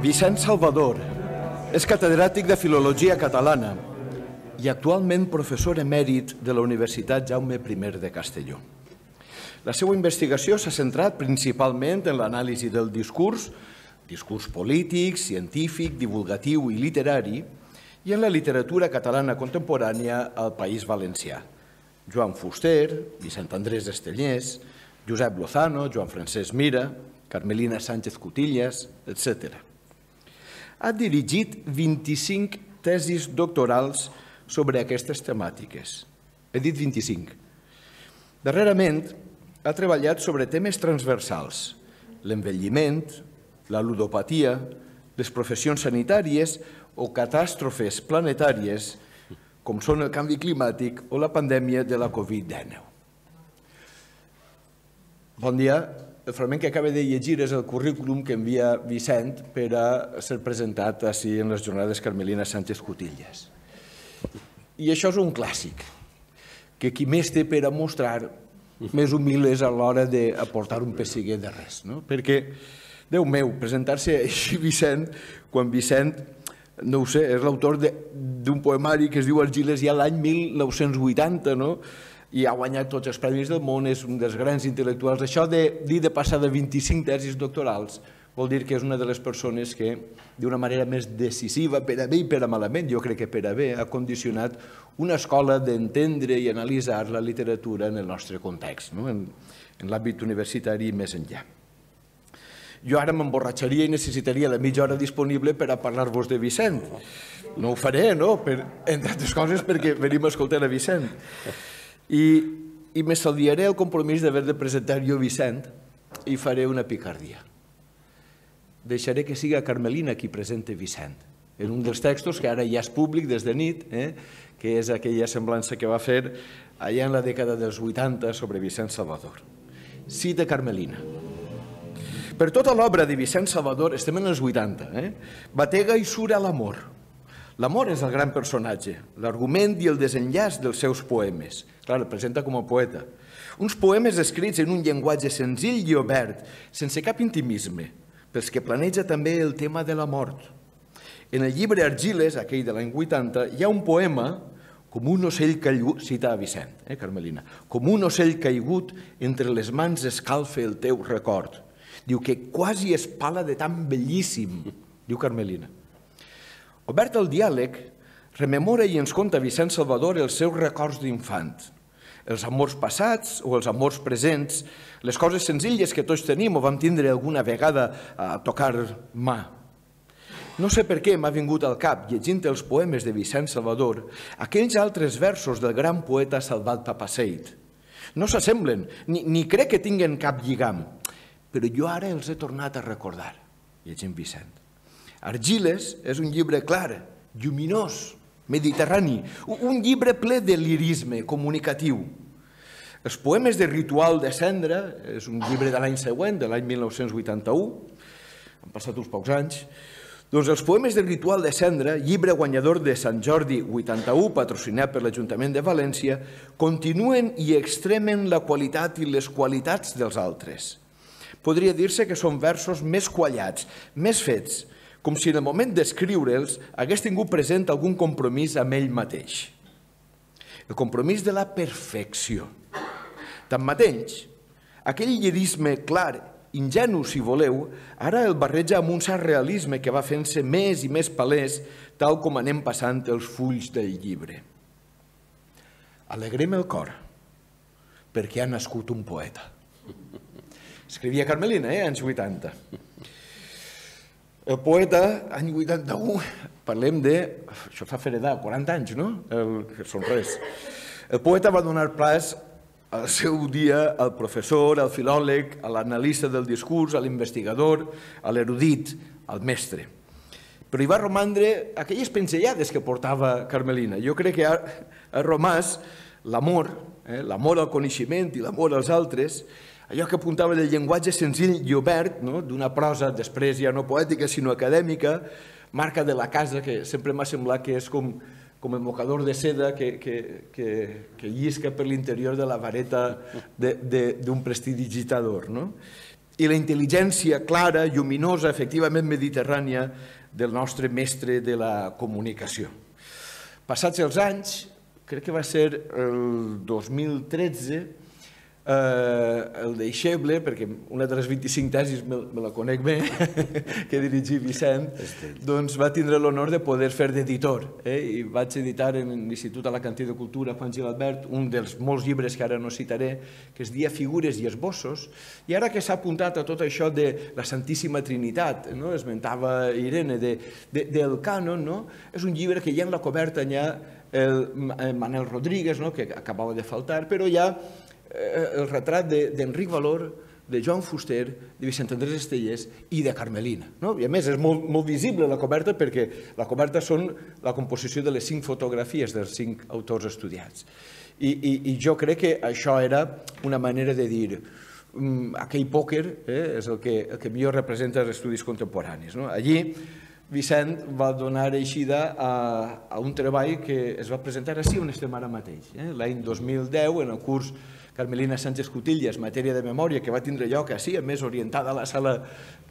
Vicent Salvador és catedràtic de Filologia Catalana i actualment professor emèrit de la Universitat Jaume I de Castelló. La seva investigació s'ha centrat principalment en l'anàlisi del discurs, discurs polític, científic, divulgatiu i literari, i en la literatura catalana contemporània al País Valencià. Joan Fuster, Vicent Andrés Estellers, Josep Lozano, Joan Francesc Mira, Carmelina Sánchez Cotillas, etcètera ha dirigit 25 tesis doctorals sobre aquestes temàtiques. He dit 25. Darrerament, ha treballat sobre temes transversals, l'envelliment, la ludopatia, les professions sanitàries o catàstrofes planetàries, com són el canvi climàtic o la pandèmia de la Covid-19. Bon dia, el fragment que acaba de llegir és el currículum que envia Vicent per a ser presentat així en les jornades Carmelines Sánchez Cotillas. I això és un clàssic, que qui més té per a mostrar, més humil és a l'hora d'aportar un pessiguer de res. No? Perquè, Déu meu, presentar-se així Vicent, quan Vicent no ho sé, és l'autor d'un poemari que es diu Argiles ja l'any 1980, no? i ha guanyat tots els premis del món, és un dels grans intel·lectuals. Això de dir de passar de 25 tesis doctorals vol dir que és una de les persones que, d'una manera més decisiva, per a bé i per a malament, jo crec que per a bé, ha condicionat una escola d'entendre i analitzar la literatura en el nostre context, no? en, en l'àmbit universitari i més enllà. Jo ara m'emborratxaria i necessitaria la mitja hora disponible per a parlar-vos de Vicent. No ho faré, no? Per, entre altres coses perquè venim a escoltar a Vicent. I, i m'estalviaré el compromís d'haver de presentar jo Vicent i faré una picardia. Deixaré que siga Carmelina qui presente Vicent. En un dels textos que ara ja és públic des de nit, eh? que és aquella semblança que va fer allà en la dècada dels 80 sobre Vicent Salvador. Cita Carmelina. Per tota l'obra de Vicent Salvador, estem en els 80, eh? batega i surt a l'amor. L'amor és el gran personatge, l'argument i el desenllaç dels seus poemes. Clar, el presenta com a poeta. Uns poemes escrits en un llenguatge senzill i obert, sense cap intimisme, pels que planeja també el tema de la mort. En el llibre Argiles, aquell de l'any 80, hi ha un poema com un ocell caigut, cita a Vicent, eh, Carmelina, com un ocell caigut entre les mans escalfa el teu record. Diu que quasi es pala de tan bellíssim, diu Carmelina. Obert al diàleg, rememora i ens conta Vicent Salvador els seus records d'infant, els amors passats o els amors presents, les coses senzilles que tots tenim o vam tindre alguna vegada a tocar mà. No sé per què m'ha vingut al cap, llegint els poemes de Vicent Salvador, aquells altres versos del gran poeta Salvat Papaseit. No s'assemblen, ni, crec que tinguen cap lligam, però jo ara els he tornat a recordar, llegint Vicent. Argiles és un llibre clar, lluminós, mediterrani, un llibre ple de lirisme comunicatiu. Els poemes de Ritual de Cendra és un llibre de l'any següent, de l'any 1981, han passat uns pocs anys, doncs els poemes de Ritual de Cendra, llibre guanyador de Sant Jordi 81, patrocinat per l'Ajuntament de València, continuen i extremen la qualitat i les qualitats dels altres. Podria dir-se que són versos més quallats, més fets, com si en el moment d'escriure'ls hagués tingut present algun compromís amb ell mateix. El compromís de la perfecció. Tanmateix, aquell lirisme clar, ingenu si voleu, ara el barreja amb un cert realisme que va fent-se més i més palès tal com anem passant els fulls del llibre. Alegrem el cor, perquè ha nascut un poeta. Escrivia Carmelina, eh, anys 80. El eh, poeta, any 81, parlem de... Això fa edat, 40 anys, no? El, que són res. El poeta va donar plaç al seu dia al professor, al filòleg, a l'analista del discurs, a l'investigador, a l'erudit, al mestre. Però hi va romandre aquelles pinzellades que portava Carmelina. Jo crec que a, ha romàs l'amor, eh? l'amor al coneixement i l'amor als altres, allò que apuntava del llenguatge senzill i obert, no? d'una prosa després ja no poètica sinó acadèmica, marca de la casa, que sempre m'ha semblat que és com, com el mocador de seda que, que, que, que llisca per l'interior de la vareta d'un prestidigitador. No? I la intel·ligència clara, lluminosa, efectivament mediterrània del nostre mestre de la comunicació. Passats els anys, crec que va ser el 2013, eh, el deixeble, perquè una de les 25 tesis me, me la conec bé, que dirigí Vicent, doncs va tindre l'honor de poder fer d'editor. Eh? I vaig editar en l'Institut Cantí de Cultura, Juan Gil Albert, un dels molts llibres que ara no citaré, que es dia Figures i esbossos. I ara que s'ha apuntat a tot això de la Santíssima Trinitat, no? esmentava Irene, de, de, del cànon, no? és un llibre que ja en la coberta hi ha el Manel Rodríguez, no? que acabava de faltar, però ja Eh, el retrat d'Enric de, Valor, de Joan Fuster, de Vicent Andrés Estellers i de Carmelina. No? I a més és molt, molt visible la coberta perquè la coberta són la composició de les cinc fotografies dels cinc autors estudiats. I, i, i jo crec que això era una manera de dir um, aquell pòquer eh, és el que, el que millor representa els estudis contemporanis. No? Allí Vicent va donar eixida a, a un treball que es va presentar així on estem ara mateix, eh? l'any 2010, en el curs Carmelina Sánchez Cotillas, matèria de memòria, que va tindre lloc així, a més orientada a la sala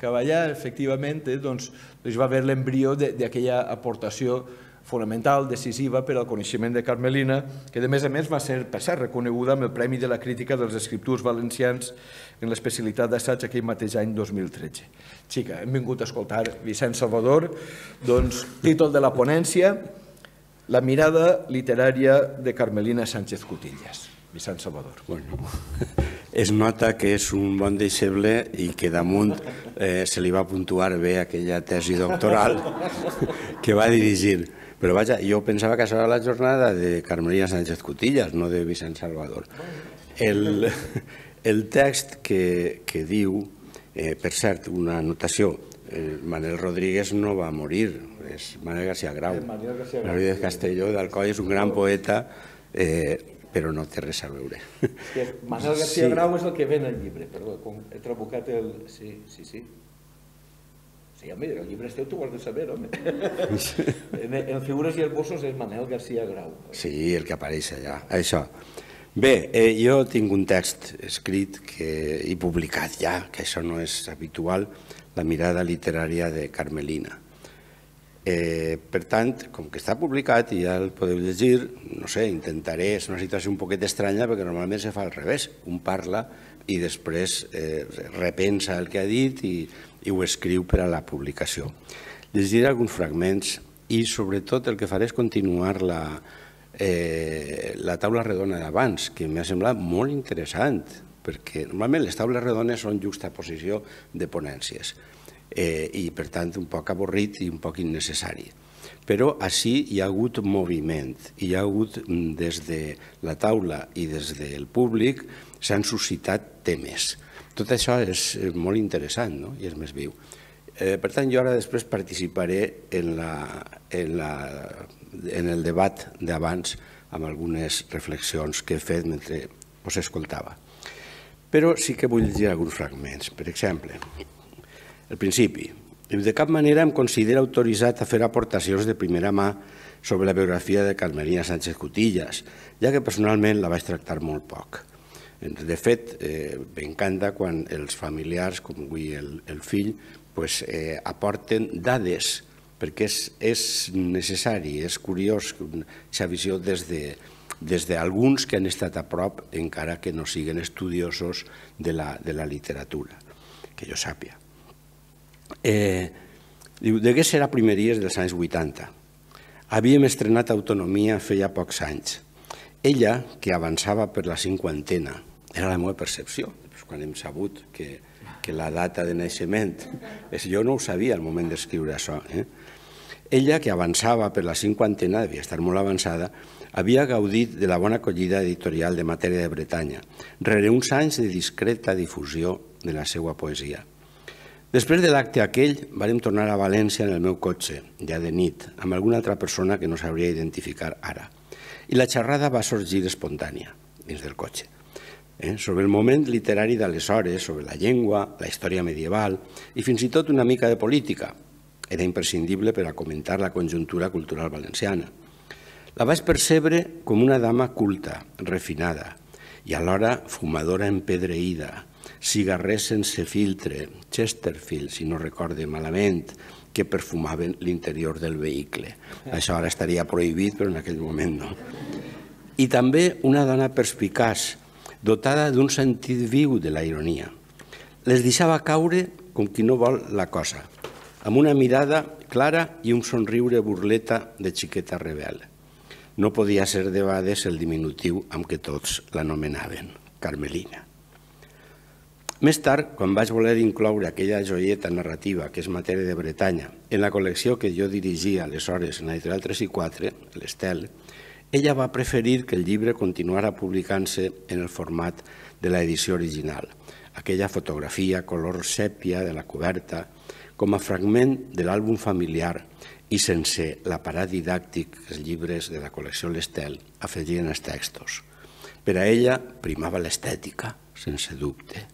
Cavallà, efectivament, eh, doncs, doncs va haver l'embrió d'aquella aportació fonamental, decisiva per al coneixement de Carmelina, que de més a més va ser, per cert, reconeguda amb el Premi de la Crítica dels Escriptors Valencians en l'especialitat d'assaig aquell mateix any 2013. Xica, hem vingut a escoltar Vicent Salvador, doncs, títol de la ponència, La mirada literària de Carmelina Sánchez Cotillas. Vicent Salvador. Bueno, es nota que és un bon deixeble i que damunt eh, se li va puntuar bé aquella tesi doctoral que va dirigir. Però vaja, jo pensava que serà la jornada de Carmelina Sánchez Cotillas, no de Vicent Salvador. El, el text que, que diu, eh, per cert, una anotació, eh, Manel Rodríguez no va morir, és Manel García Grau. Eh, Manel García Grau. Manel Castelló d'Alcoi és un gran poeta eh, però no té res a veure. Sí, Manuel García sí. Grau és el que ven el llibre, perdó, com he trabucat el... Sí, sí, sí. Sí, home, el llibre esteu tu ho has de saber, home. en, en figures i esbossos és Manel García Grau. Sí, el que apareix allà, això. Bé, eh, jo tinc un text escrit que, i publicat ja, que això no és habitual, la mirada literària de Carmelina, Eh, per tant, com que està publicat i ja el podeu llegir, no sé, intentaré, és una situació un poquet estranya perquè normalment se fa al revés, un parla i després eh, repensa el que ha dit i, i ho escriu per a la publicació. Llegiré alguns fragments i sobretot el que faré és continuar la, eh, la taula redona d'abans, que m'ha semblat molt interessant, perquè normalment les taules redones són juxtaposició de ponències eh, i per tant un poc avorrit i un poc innecessari. Però així hi ha hagut moviment, hi ha hagut mm, des de la taula i des del públic s'han suscitat temes. Tot això és, eh, molt interessant no? i és més viu. Eh, per tant, jo ara després participaré en, la, en, la, en el debat d'abans amb algunes reflexions que he fet mentre us escoltava. Però sí que vull dir alguns fragments. Per exemple, el principi. de cap manera em considera autoritzat a fer aportacions de primera mà sobre la biografia de Carmelina Sánchez Cotillas, ja que personalment la vaig tractar molt poc. De fet, eh, m'encanta quan els familiars, com avui el, fill, pues, eh, aporten dades, perquè és, és necessari, és curiós aquesta visió des de, des d'alguns que han estat a prop, encara que no siguin estudiosos de la, de la literatura, que jo sàpia. Eh, diu, què serà primer dies dels anys 80. Havíem estrenat Autonomia feia pocs anys. Ella, que avançava per la cinquantena, era la meva percepció, quan hem sabut que, que la data de naixement, és, jo no ho sabia al moment d'escriure això, eh? Ella, que avançava per la cinquantena, devia estar molt avançada, havia gaudit de la bona acollida editorial de matèria de Bretanya, rere uns anys de discreta difusió de la seva poesia. Després de l'acte aquell, vam tornar a València en el meu cotxe, ja de nit, amb alguna altra persona que no sabria identificar ara. I la xerrada va sorgir espontània, dins del cotxe. Eh? Sobre el moment literari d'aleshores, sobre la llengua, la història medieval i fins i tot una mica de política. Era imprescindible per a comentar la conjuntura cultural valenciana. La vaig percebre com una dama culta, refinada i alhora fumadora empedreïda, cigarrers sense filtre, Chesterfield, si no recorde malament, que perfumaven l'interior del vehicle. Eh. Això ara estaria prohibit, però en aquell moment no. I també una dona perspicaç, dotada d'un sentit viu de la ironia. Les deixava caure com qui no vol la cosa, amb una mirada clara i un somriure burleta de xiqueta rebel. No podia ser de Bades el diminutiu amb què tots l'anomenaven, Carmelina. Més tard, quan vaig voler incloure aquella joieta narrativa que és matèria de Bretanya en la col·lecció que jo dirigia aleshores en l'editorial 3 i 4, l'Estel, ella va preferir que el llibre continuara publicant-se en el format de l'edició original, aquella fotografia color sèpia de la coberta, com a fragment de l'àlbum familiar i sense l'aparat didàctic que els llibres de la col·lecció L'Estel afegien els textos. Per a ella primava l'estètica, sense dubte.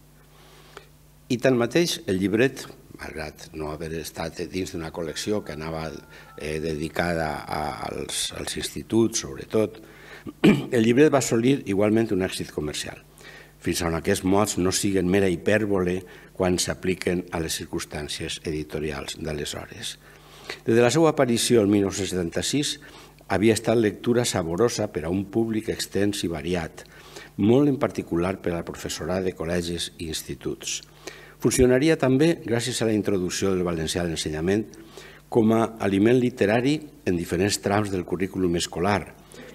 I tanmateix el llibret, malgrat no haver estat dins d'una col·lecció que anava eh, dedicada als, als instituts, sobretot, el llibret va assolir igualment un èxit comercial, fins on aquests mots no siguen mera hipèrbole quan s'apliquen a les circumstàncies editorials d'aleshores. Des de la seva aparició el 1976 havia estat lectura saborosa per a un públic extens i variat, molt en particular per a la professora de col·legis i instituts. Funcionaria també, gràcies a la introducció del valencià a l'ensenyament, com a aliment literari en diferents trams del currículum escolar,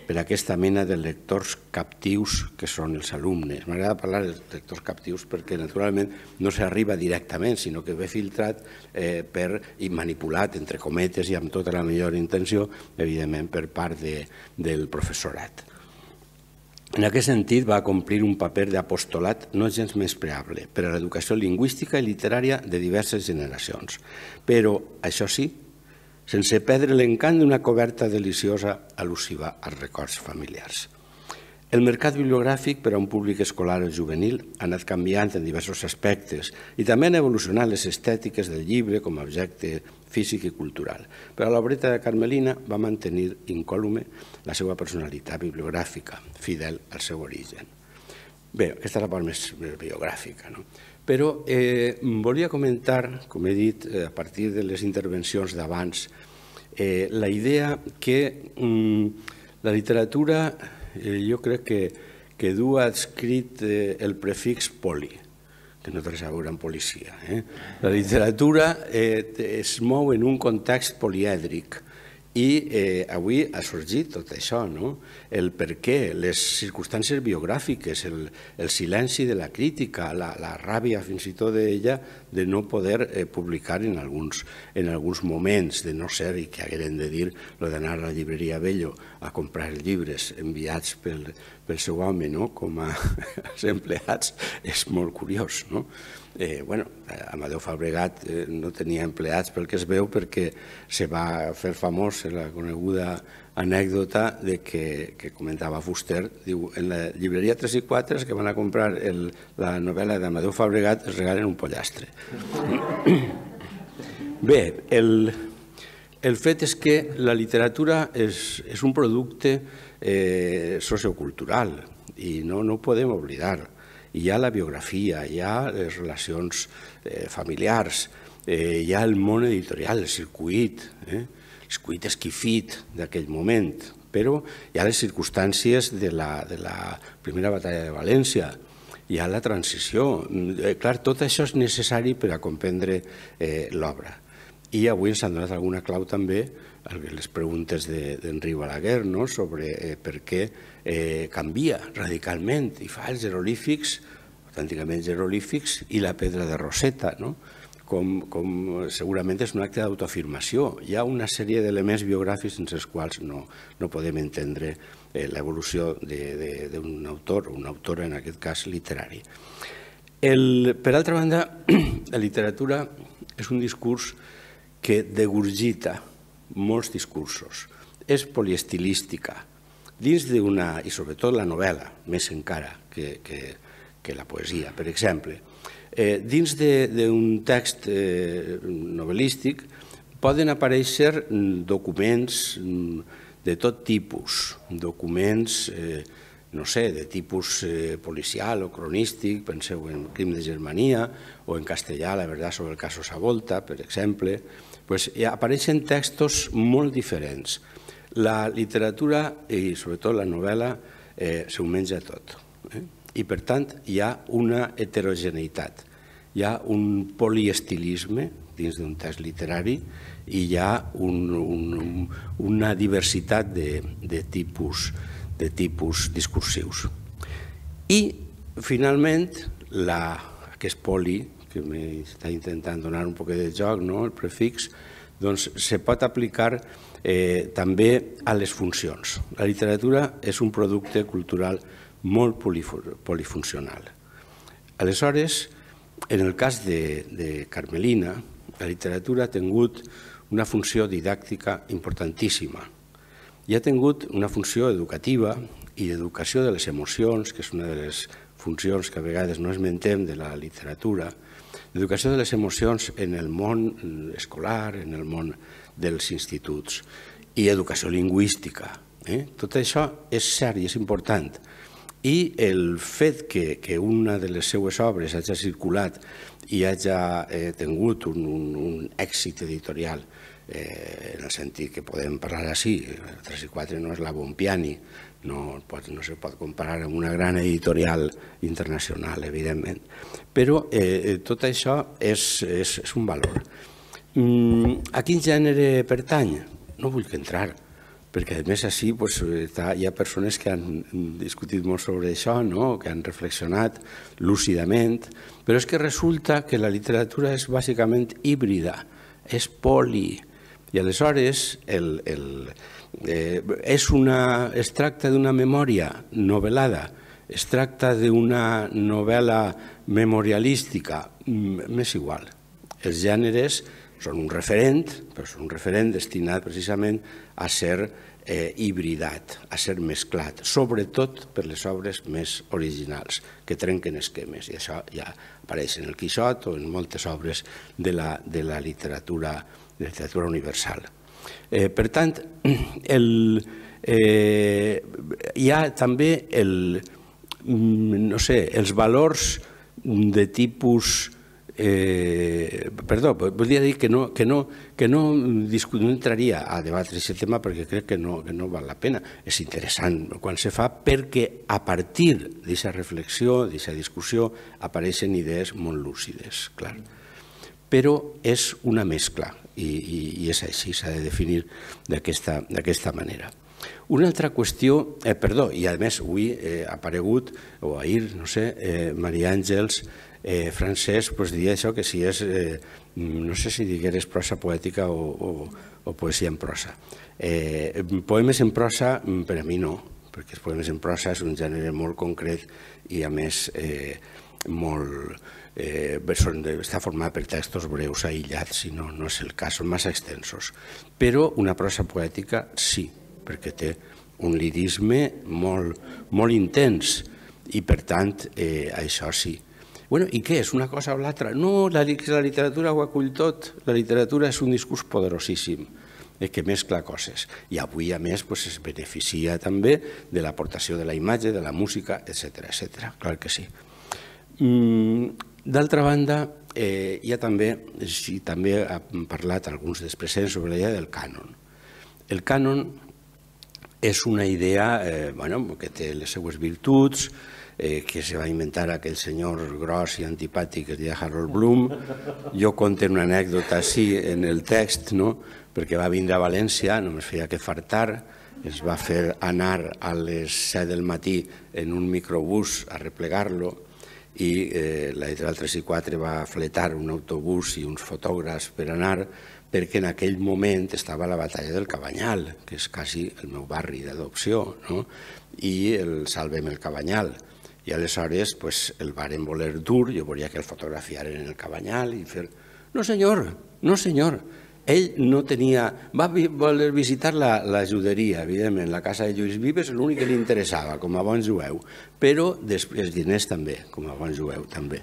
per aquesta mena de lectors captius que són els alumnes. M'agrada parlar dels lectors captius perquè naturalment no s'arriba directament, sinó que ve filtrat eh, per, i manipulat, entre cometes i amb tota la millor intenció, evidentment, per part de, del professorat. En aquest sentit, va complir un paper d'apostolat no gens preable per a l'educació lingüística i literària de diverses generacions, però, això sí, sense perdre l'encant d'una coberta deliciosa al·lusiva als records familiars. El mercat bibliogràfic per a un públic escolar o juvenil ha anat canviant en diversos aspectes i també han evolucionat les estètiques del llibre com a objecte físic i cultural. Però l'obreta de Carmelina va mantenir incòlume la seva personalitat bibliogràfica, fidel al seu origen. Bé, aquesta és la part més biogràfica. No? Però eh, volia comentar, com he dit, eh, a partir de les intervencions d'abans, eh, la idea que mm, la literatura eh, jo crec que, que du adscrit eh, el prefix poli que no té res a veure amb policia. Eh? La literatura eh, es mou en un context polièdric i eh, avui ha sorgit tot això, no? el per què, les circumstàncies biogràfiques, el, el silenci de la crítica, la, la ràbia fins i tot d'ella de no poder eh, publicar en alguns, en alguns moments, de no ser, i que hagueren de dir, lo d'anar a la llibreria Bello a comprar llibres enviats pel, pel seu home no? com a els empleats és molt curiós. No? Eh, bueno, Amadeu Fabregat eh, no tenia empleats pel que es veu perquè se va fer famós la coneguda anècdota de que, que comentava Fuster, diu, en la llibreria 3 i 4 els que van a comprar el, la novel·la d'Amadeu Fabregat es regalen un pollastre. Bé, el, el fet és que la literatura és, és un producte que eh, sociocultural i no, no ho podem oblidar. Hi ha la biografia, hi ha les relacions eh, familiars, eh, hi ha el món editorial, el circuit, eh, el circuit esquifit d'aquell moment, però hi ha les circumstàncies de la, de la primera batalla de València, hi ha la transició. Eh, clar, tot això és necessari per a comprendre eh, l'obra. I avui ens han donat alguna clau també les preguntes d'Enric Balaguer no? sobre eh, per què eh, canvia radicalment i fa els jerolífics, autènticament jerolífics, i la pedra de Rosetta, no? com, com segurament és un acte d'autoafirmació. Hi ha una sèrie d'elements biogràfics sense els quals no, no podem entendre eh, l'evolució d'un autor, o una autora, en aquest cas literari. El, per altra banda, la literatura és un discurs que degurgita molts discursos, és poliestilística, dins d'una, i sobretot la novel·la, més encara que, que, que la poesia, per exemple, eh, dins d'un text eh, novel·lístic poden aparèixer mm, documents mm, de tot tipus, documents eh, no sé, de tipus eh, policial o cronístic, penseu en Crim de Germania o en castellà, la veritat sobre el cas Osavolta, per exemple, pues, eh, apareixen textos molt diferents. La literatura i sobretot la novel·la eh, s'ho menja tot. Eh? I per tant hi ha una heterogeneïtat, hi ha un poliestilisme dins d'un text literari i hi ha un, un, una diversitat de, de, tipus, de tipus discursius. I, finalment, la, aquest poli que m'està intentant donar un poquet de joc, no? el prefix, doncs se pot aplicar eh, també a les funcions. La literatura és un producte cultural molt polifuncional. Aleshores, en el cas de, de Carmelina, la literatura ha tingut una funció didàctica importantíssima i ha tingut una funció educativa i d'educació de les emocions, que és una de les funcions que a vegades no esmentem de la literatura, l'educació de les emocions en el món escolar, en el món dels instituts i educació lingüística. Eh? Tot això és cert i és important. I el fet que, que una de les seues obres hagi circulat i hagi eh, tingut un, un, un èxit editorial eh, en el sentit que podem parlar així, 3 i 4 no és la Bompiani, no, pot, no se pot comparar amb una gran editorial internacional, evidentment. Però eh, tot això és, és, és un valor. Mm, a quin gènere pertany? No vull que entrar, perquè a més així pues, hi ha persones que han discutit molt sobre això, no? que han reflexionat lúcidament, però és que resulta que la literatura és bàsicament híbrida, és poli, i aleshores el, el, eh, és una, es tracta d'una memòria novel·lada, es tracta d'una novel·la memorialística, m'és igual. Els gèneres són un referent, però són un referent destinat precisament a ser eh, hibridat, a ser mesclat, sobretot per les obres més originals, que trenquen esquemes, i això ja apareix en el Quixot o en moltes obres de la, de la literatura, de la literatura universal. Eh, per tant, el, eh, hi ha també el, mm, no sé, els valors de tipus Eh, perdó, volia dir que no, que no, que no, entraria a debatre aquest tema perquè crec que no, que no val la pena. És interessant quan se fa perquè a partir d'aquesta reflexió, d'aquesta discussió, apareixen idees molt lúcides, clar. Però és una mescla i, i, i és així, s'ha de definir d'aquesta manera. Una altra qüestió, eh, perdó, i a més avui eh, ha aparegut, o ahir, no sé, eh, Maria Àngels, eh, francès pues, diria això, que si és, eh, mm, no sé si digueres prosa poètica o, o, o poesia en prosa. Eh, mm, poemes en prosa, mm, per a mi no, perquè els poemes en prosa és un gènere molt concret i a més eh, molt, eh, són de, està format per textos breus aïllats, si no, no és el cas, són massa extensos. Però una prosa poètica sí, perquè té un lirisme molt, molt intens i per tant eh, això sí, Bueno, I què és, una cosa o l'altra? No, la, la literatura ho acull tot. La literatura és un discurs poderosíssim que mescla coses. I avui, a més, pues, es beneficia també de l'aportació de la imatge, de la música, etc etc. Clar que sí. Mm, d'altra banda, eh, hi ha també, si també ha parlat alguns dels presents eh, sobre la idea del cànon. El cànon és una idea eh, bueno, que té les seues virtuts, eh, que se va inventar aquell senyor gros i antipàtic que es deia Harold Bloom. Jo conté una anècdota així en el text, no? perquè va vindre a València, només feia que fartar, es va fer anar a les 7 del matí en un microbús a replegar-lo i eh, la editorial 3 i 4 va fletar un autobús i uns fotògrafs per anar perquè en aquell moment estava la batalla del Cabanyal, que és quasi el meu barri d'adopció, no? i el Salvem el Cabanyal. I aleshores pues, el varen voler dur, jo volia que el fotografiaren en el cabanyal i fer... No senyor, no senyor, ell no tenia... Va voler visitar la, la juderia, evidentment, la casa de Lluís Vives, l'únic que li interessava, com a bon jueu, però després, diners també, com a bon jueu també,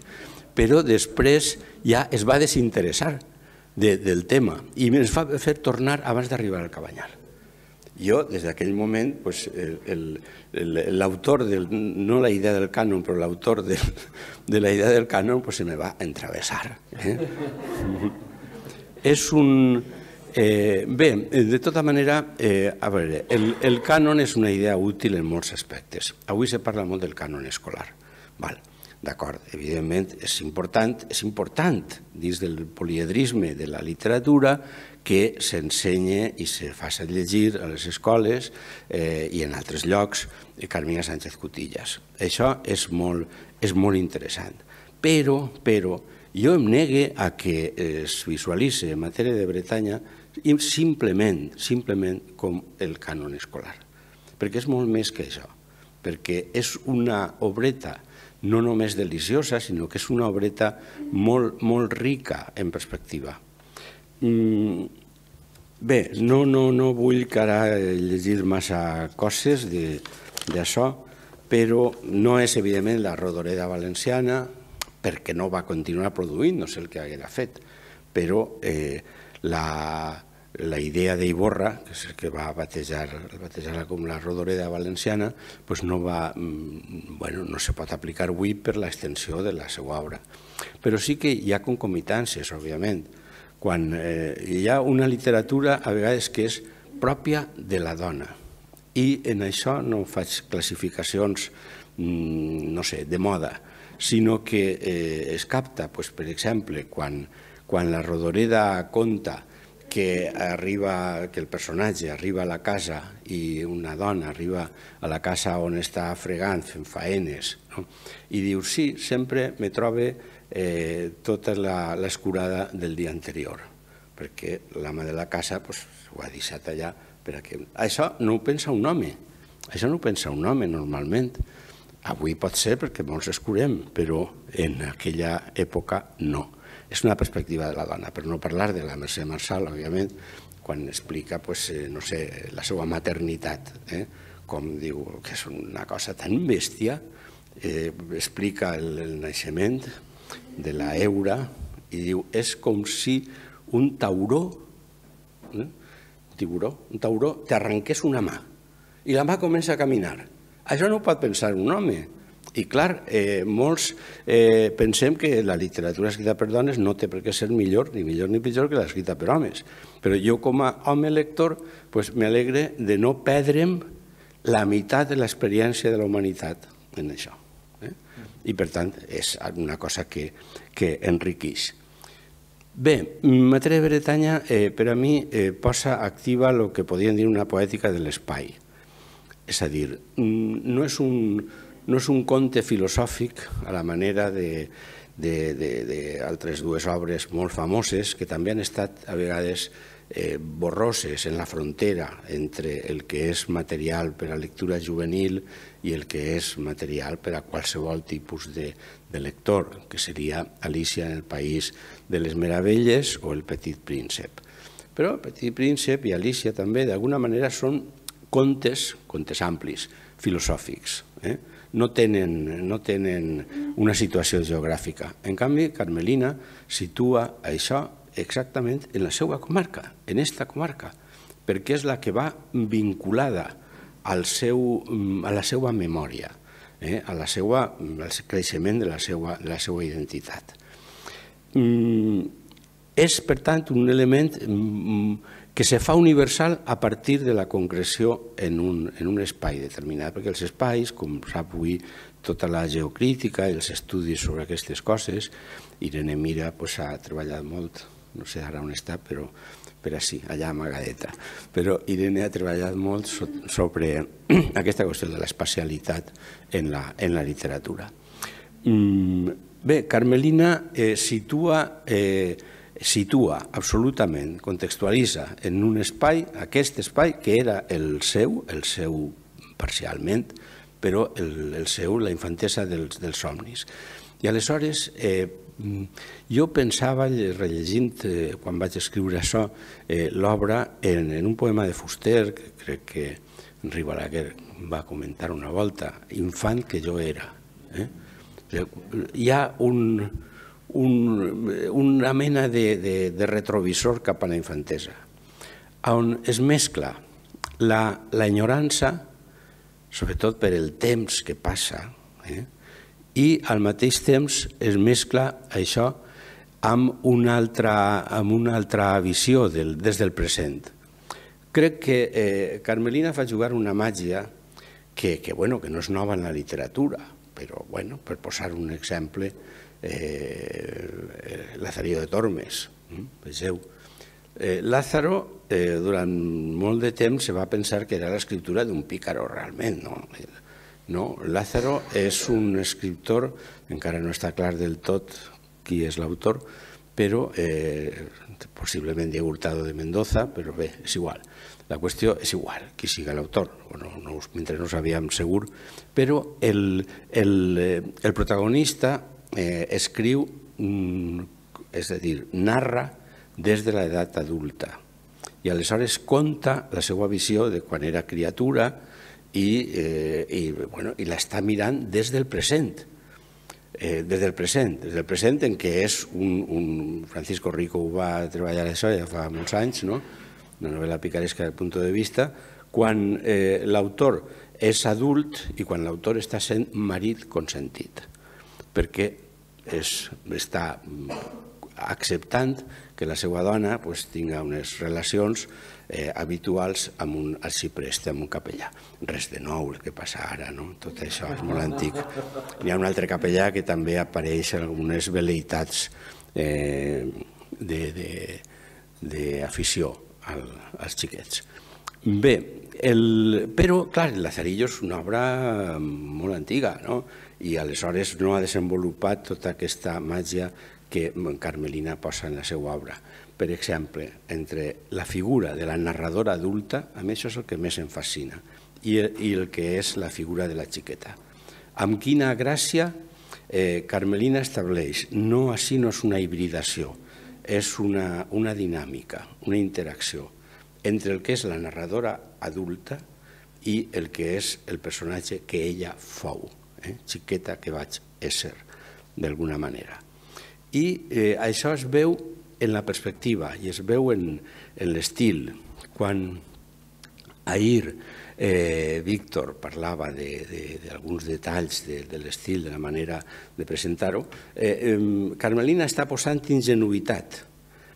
però després ja es va desinteressar de, del tema i ens va fer tornar abans d'arribar al Cabanyal. Jo, des d'aquell moment, pues, l'autor, no la idea del cànon, però l'autor de, de la idea del cànon pues, se me va entravessar. Eh? és un... Eh, bé, de tota manera, eh, a veure, el, el cànon és una idea útil en molts aspectes. Avui se parla molt del cànon escolar. Val. D'acord, evidentment és important, és important dins del poliedrisme de la literatura que s'ensenya i se faça llegir a les escoles eh, i en altres llocs Carmina Sánchez Cotillas. Això és molt, és molt interessant. Però, però, jo em negue a que es visualitzi en matèria de Bretanya simplement, simplement com el cànon escolar, perquè és molt més que això, perquè és una obreta no només deliciosa, sinó que és una obreta molt, molt rica en perspectiva. Mm, Bé, no, no, no vull que ara llegir massa coses d'això, però no és, evidentment, la rodoreda valenciana, perquè no va continuar produint, no sé el que haguera fet, però eh, la, la idea d'Iborra, que és el que va batejar, batejar com la rodoreda valenciana, pues no, va, mm, bueno, no se pot aplicar avui per l'extensió de la seva obra. Però sí que hi ha concomitàncies, òbviament quan eh, hi ha una literatura a vegades que és pròpia de la dona. I en això no faig classificacions, mm, no sé, de moda, sinó que eh, es capta, doncs, per exemple, quan, quan la Rodoreda conta que, arriba, que el personatge arriba a la casa i una dona arriba a la casa on està fregant, fent faenes, no? i diu, sí, sempre me trobe eh, tota l'escurada del dia anterior, perquè l'ama de la casa pues, ho ha deixat allà. Per que... Això no ho pensa un home, això no ho pensa un home normalment. Avui pot ser perquè molts escurem, però en aquella època no. És una perspectiva de la dona, però no parlar de la Mercè Marçal, òbviament, quan explica, pues, eh, no sé, la seva maternitat, eh? com diu que és una cosa tan bèstia, eh, explica el, el naixement de la Eura i diu és com si un tauró, eh? un tiburó, un tauró t'arrenqués una mà i la mà comença a caminar. Això no ho pot pensar un home, i clar, eh, molts eh, pensem que la literatura escrita per dones no té per què ser millor, ni millor ni pitjor que l'escrita per homes. Però jo com a home lector pues, m'alegre de no perdre'm la meitat de l'experiència de la humanitat en això. Eh? I per tant és una cosa que, que enriqueix. Bé, Matre Bretanya eh, per a mi eh, posa activa el que podien dir una poètica de l'espai. És a dir, mm, no és un, no és un conte filosòfic a la manera de d'altres dues obres molt famoses que també han estat a vegades eh, borroses en la frontera entre el que és material per a lectura juvenil i el que és material per a qualsevol tipus de, de lector, que seria Alicia en el País de les Meravelles o El Petit Príncep. Però El Petit Príncep i Alicia també, d'alguna manera, són contes, contes amplis, filosòfics. Eh? no tenen, no tenen una situació geogràfica. En canvi, Carmelina situa això exactament en la seva comarca, en esta comarca, perquè és la que va vinculada al seu, a la seva memòria, eh? a la seva, al creixement de la seva, de la seva identitat. Mm, és, per tant, un element mm, mm, que se fa universal a partir de la concreció en un, en un espai determinat, perquè els espais, com sap avui tota la geocrítica, els estudis sobre aquestes coses, Irene Mira pues, ha treballat molt, no sé ara on està, però per així, allà amagadeta. Però Irene ha treballat molt sobre aquesta qüestió de l'espacialitat en, la, en la literatura. Mm, bé, Carmelina eh, situa eh, situa absolutament, contextualitza en un espai, aquest espai que era el seu, el seu parcialment, però el, el seu, la infantesa dels, dels somnis. I aleshores eh, jo pensava, rellegint, eh, quan vaig escriure això, eh, l'obra en, en un poema de Fuster, que crec que Henri Balaguer va comentar una volta, infant que jo era. Eh? Hi ha un, un, una mena de, de, de retrovisor cap a la infantesa, on es mescla la, la l'enyorança, sobretot per el temps que passa, eh? i al mateix temps es mescla això amb una altra, amb una altra visió del, des del present. Crec que eh, Carmelina fa jugar una màgia que, que, bueno, que no és nova en la literatura, però bueno, per posar un exemple, eh, eh Lazarillo de Tormes, vegeu. Mm, eh, Lázaro, eh, durant molt de temps, se va pensar que era l'escriptura d'un pícaro, realment, no? No, Lázaro és un escriptor, encara no està clar del tot qui és l'autor, però eh, possiblement Diego Hurtado de Mendoza, però bé, és igual. La qüestió és igual, qui siga l'autor, no, mentre no ho sabíem segur, però el, el, eh, el protagonista eh, escriu, mm, és a dir, narra des de l'edat adulta i aleshores conta la seva visió de quan era criatura i, eh, i, bueno, i l'està mirant des del present, eh, des del present, des del present en què és un, un Francisco Rico ho va treballar això ja fa molts anys, no? una novel·la picaresca del punt de vista, quan eh, l'autor és adult i quan l'autor està sent marit consentit perquè és, està acceptant que la seva dona pues, tinga unes relacions eh, habituals amb un arxipreste, amb un capellà. Res de nou el que passa ara, no? tot això és molt antic. Hi ha un altre capellà que també apareix en algunes veleïtats eh, d'afició al, als xiquets. Bé, el, però, clar, Lazarillo és una obra molt antiga, no? i aleshores no ha desenvolupat tota aquesta màgia que Carmelina posa en la seva obra. Per exemple, entre la figura de la narradora adulta, a mi això és el que més em fascina, i el que és la figura de la xiqueta. Amb quina gràcia eh, Carmelina estableix, no així no és una hibridació, és una, una dinàmica, una interacció entre el que és la narradora adulta i el que és el personatge que ella fou eh, xiqueta que vaig ésser, d'alguna manera. I eh, això es veu en la perspectiva i es veu en, en l'estil. Quan ahir eh, Víctor parlava d'alguns de, de, detalls de, de l'estil, de la manera de presentar-ho, eh, eh, Carmelina està posant ingenuïtat,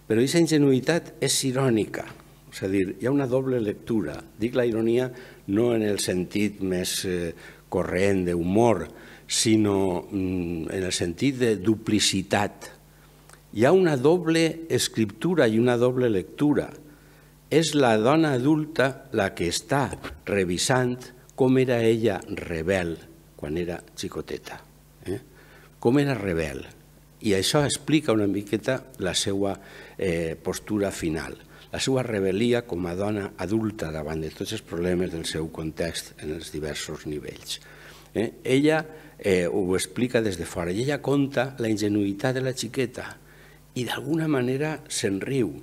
però aquesta ingenuïtat és irònica, és a dir, hi ha una doble lectura. Dic la ironia no en el sentit més eh, corrent d'humor, sinó mm, en el sentit de duplicitat. Hi ha una doble escriptura i una doble lectura. És la dona adulta la que està revisant com era ella rebel quan era xicoteta. Eh? Com era rebel. I això explica una miqueta la seva eh, postura final la seva rebel·lia com a dona adulta davant de tots els problemes del seu context en els diversos nivells. Eh? Ella eh, ho explica des de fora i ella conta la ingenuïtat de la xiqueta i d'alguna manera se'n riu.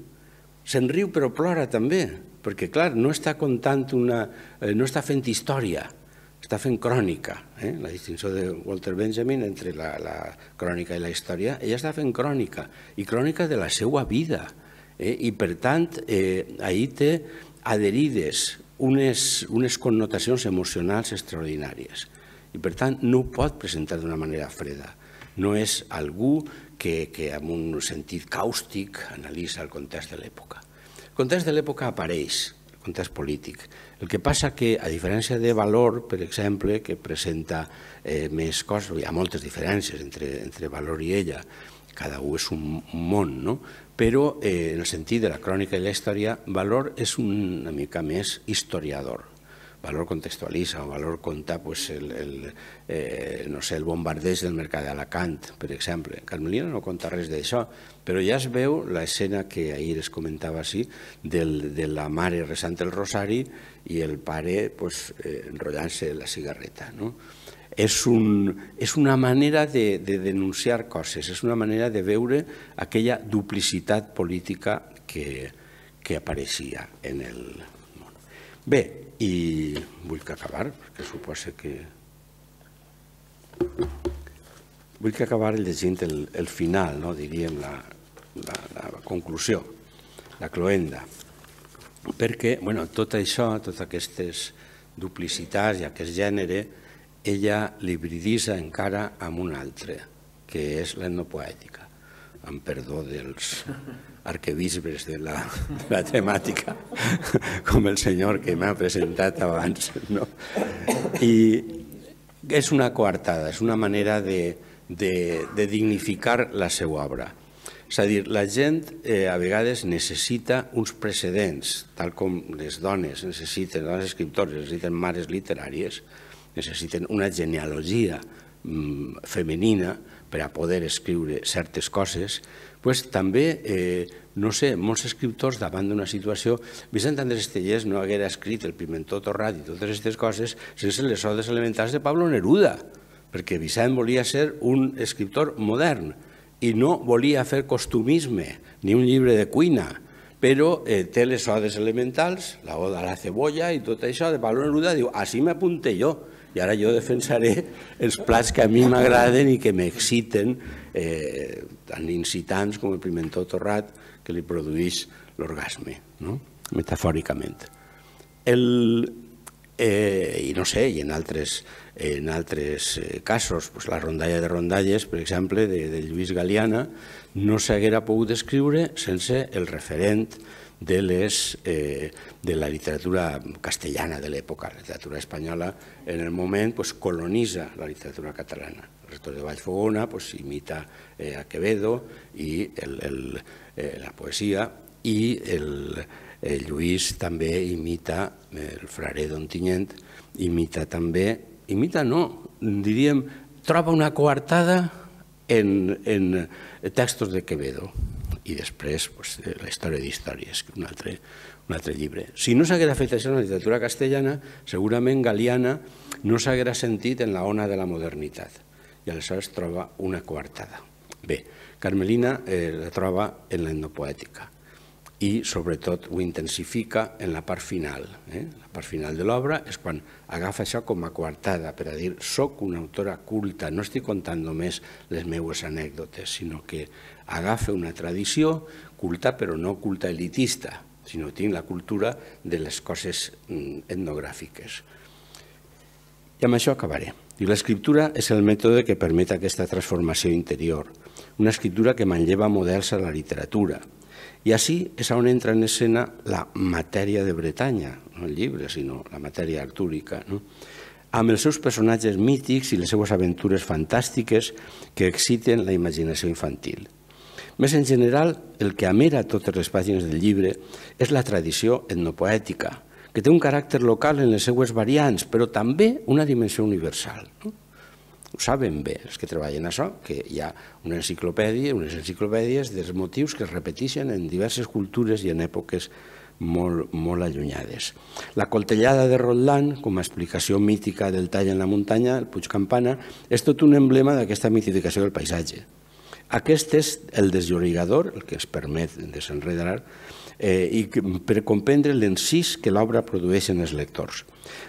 Se'n riu però plora també, perquè clar, no està contant una... Eh, no està fent història, està fent crònica. Eh? La distinció de Walter Benjamin entre la, la crònica i la història, ella està fent crònica, i crònica de la seva vida, Eh? I per tant, eh, ahir té adherides unes, unes connotacions emocionals extraordinàries. I per tant, no ho pot presentar d'una manera freda. No és algú que, que amb un sentit càustic analitza el context de l'època. El context de l'època apareix, el context polític. El que passa que, a diferència de Valor, per exemple, que presenta eh, més coses, hi ha moltes diferències entre, entre Valor i ella, cada un és un, un món, no? però eh, en el sentit de la crònica i la història, Valor és una mica més historiador. Valor contextualitza, Valor conta pues, el, el, eh, no sé, el bombardeig del mercat d'Alacant, per exemple. Carmelina no conta res d'això, però ja es veu l'escena que ahir es comentava així del, de la mare resant el rosari i el pare pues, eh, enrotllant-se la cigarreta. No? és, un, és una manera de, de denunciar coses, és una manera de veure aquella duplicitat política que, que apareixia en el món. Bé, i vull que acabar, perquè suposa que... Vull que acabar llegint el, el final, no? diríem, la, la, la conclusió, la cloenda. Perquè bueno, tot això, totes aquestes duplicitats i aquest gènere, ella l'hibridissa encara amb un altre, que és l'etnopoètica, amb perdó dels arquebisbes de la, de la temàtica, com el senyor que m'ha presentat abans. No? I és una coartada, és una manera de, de, de dignificar la seva obra. És a dir, la gent eh, a vegades necessita uns precedents, tal com les dones necessiten, les escriptores necessiten mares literàries, necessiten una genealogia mm, femenina per a poder escriure certes coses, pues, també, eh, no sé, molts escriptors davant d'una situació... Vicent Andrés Estellers no haguera escrit el Pimentó Torrat i totes aquestes coses sense les odes elementals de Pablo Neruda, perquè Vicent volia ser un escriptor modern i no volia fer costumisme ni un llibre de cuina, però eh, té les odes elementals, la oda a la cebolla i tot això de Pablo Neruda, diu, així m'apunté jo, i ara jo defensaré els plats que a mi m'agraden i que m'exciten, eh, tan incitants com el pimentó torrat que li produeix l'orgasme, no? metafòricament. El, eh, I no sé, i en altres, en altres eh, casos, pues, la rondalla de rondalles, per exemple, de, de Lluís Galiana, no s'haguera pogut escriure sense el referent de, les, eh, de la literatura castellana de l'època. La literatura espanyola en el moment pues, colonitza la literatura catalana. El rector de Vallfogona pues, imita eh, a Quevedo i el, el, eh, la poesia i el, el eh, Lluís també imita el frare d'Ontinyent, imita també, imita no, diríem, troba una coartada en, en textos de Quevedo i després pues, eh, la història d'històries, un altre, un altre llibre. Si no s'haguera fet això en la literatura castellana, segurament Galiana no s'haguera sentit en la ona de la modernitat i aleshores troba una coartada. Bé, Carmelina eh, la troba en l'endopoètica i sobretot ho intensifica en la part final. Eh? La part final de l'obra és quan agafa això com a coartada per a dir «soc una autora culta, no estic contant només les meues anècdotes, sinó que agafa una tradició culta però no culta elitista, sinó que tinc la cultura de les coses mm, etnogràfiques». I amb això acabaré. L'escriptura és el mètode que permet aquesta transformació interior, una escriptura que manlleva models a la literatura, Y así és on entra en escena la materia de Bretaña, no el llibre, sinó la matèria artúrica, no? amb els seus personatges mítics i les seues aventures fantàstiques que exciten la imaginació infantil. Més en general, el que amera totes les pàgines del llibre és la tradició etnopoètica, que té un caràcter local en les seues variants, però també una dimensió universal. No? ho saben bé els que treballen això, que hi ha una enciclopèdia, unes enciclopèdies dels motius que es repeteixen en diverses cultures i en èpoques molt, molt allunyades. La coltellada de Rotland, com a explicació mítica del tall en la muntanya, el Puig Campana, és tot un emblema d'aquesta mitificació del paisatge. Aquest és el desllorigador, el que es permet desenredar, eh, i mm, per comprendre l'encís que l'obra produeix en els lectors.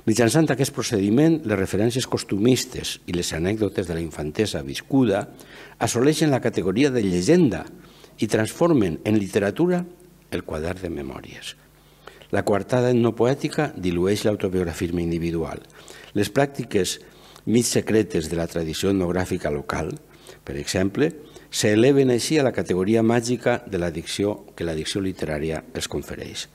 Mitjançant aquest procediment, les referències costumistes i les anècdotes de la infantesa viscuda assoleixen la categoria de llegenda i transformen en literatura el quadern de memòries. La coartada etnopoètica dilueix l'autobiografisme individual. Les pràctiques mig secretes de la tradició etnogràfica local, per exemple, s'eleven així a la categoria màgica de l'addicció que l'addicció literària els confereix.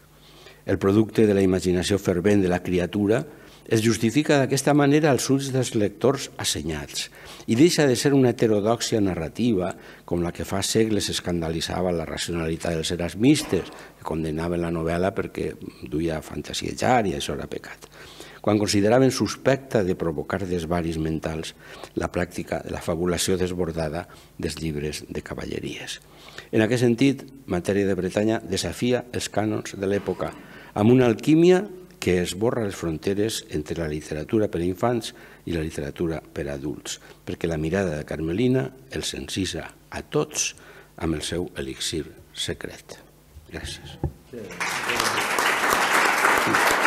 El producte de la imaginació fervent de la criatura es justifica d'aquesta manera als ulls dels lectors assenyats i deixa de ser una heterodoxia narrativa com la que fa segles escandalitzava la racionalitat dels erasmistes, que condenaven la novel·la perquè duia a fantasiejar i això era pecat quan consideraven suspecta de provocar desvaris mentals la pràctica de la fabulació desbordada dels llibres de cavalleries. En aquest sentit, matèria de Bretanya desafia els cànons de l'època amb una alquímia que esborra les fronteres entre la literatura per a infants i la literatura per a adults, perquè la mirada de Carmelina els encisa a tots amb el seu elixir secret. Gràcies. you.